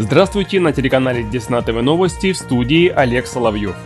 Здравствуйте, на телеканале Десна ТВ Новости в студии Олег Соловьев.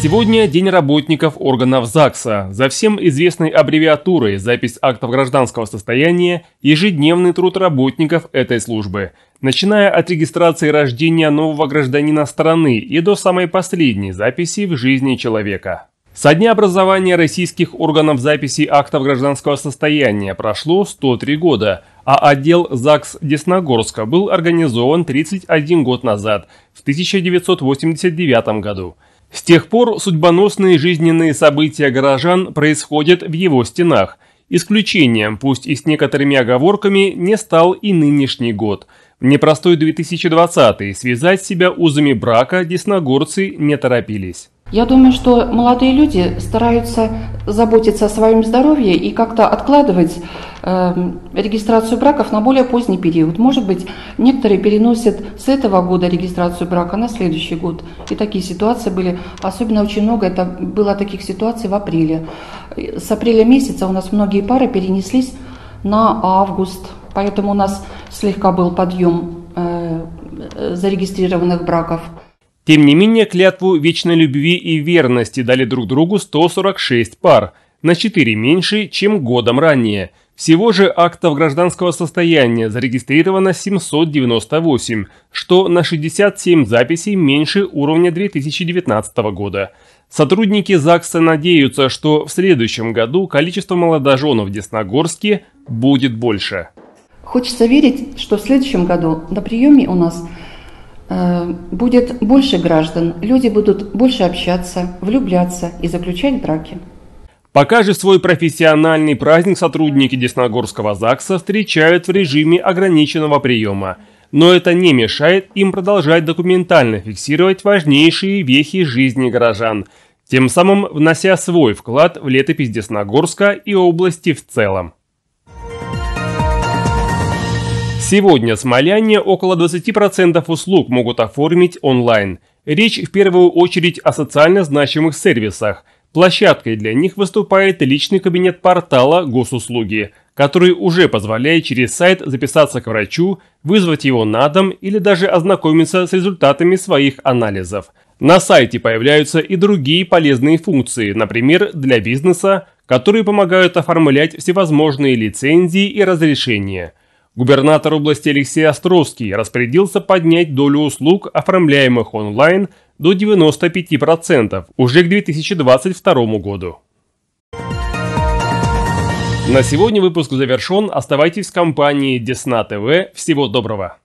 Сегодня День работников органов ЗАГСа. За всем известной аббревиатурой «Запись актов гражданского состояния» ежедневный труд работников этой службы. Начиная от регистрации рождения нового гражданина страны и до самой последней записи в жизни человека. Со дня образования российских органов записи актов гражданского состояния прошло 103 года – а отдел ЗАГС Десногорска был организован 31 год назад, в 1989 году. С тех пор судьбоносные жизненные события горожан происходят в его стенах. Исключением, пусть и с некоторыми оговорками, не стал и нынешний год. В непростой 2020 связать себя узами брака десногорцы не торопились. Я думаю, что молодые люди стараются заботиться о своем здоровье и как-то откладывать э, регистрацию браков на более поздний период. Может быть, некоторые переносят с этого года регистрацию брака на следующий год. И такие ситуации были. Особенно очень много это было таких ситуаций в апреле. С апреля месяца у нас многие пары перенеслись на август. Поэтому у нас слегка был подъем э, зарегистрированных браков. Тем не менее, клятву вечной любви и верности дали друг другу 146 пар, на 4 меньше, чем годом ранее. Всего же актов гражданского состояния зарегистрировано 798, что на 67 записей меньше уровня 2019 года. Сотрудники ЗАГСа надеются, что в следующем году количество молодоженов в Десногорске будет больше. Хочется верить, что в следующем году на приеме у нас – Э, будет больше граждан, люди будут больше общаться, влюбляться и заключать браки. Пока же свой профессиональный праздник сотрудники Десногорского ЗАГСа встречают в режиме ограниченного приема. Но это не мешает им продолжать документально фиксировать важнейшие вехи жизни горожан, тем самым внося свой вклад в летопись Десногорска и области в целом. Сегодня смоляне около 20% услуг могут оформить онлайн. Речь в первую очередь о социально значимых сервисах. Площадкой для них выступает личный кабинет портала госуслуги, который уже позволяет через сайт записаться к врачу, вызвать его на дом или даже ознакомиться с результатами своих анализов. На сайте появляются и другие полезные функции, например, для бизнеса, которые помогают оформлять всевозможные лицензии и разрешения – Губернатор области Алексей Островский распорядился поднять долю услуг, оформляемых онлайн, до 95% уже к 2022 году. На сегодня выпуск завершен. Оставайтесь в компании Десна ТВ. Всего доброго!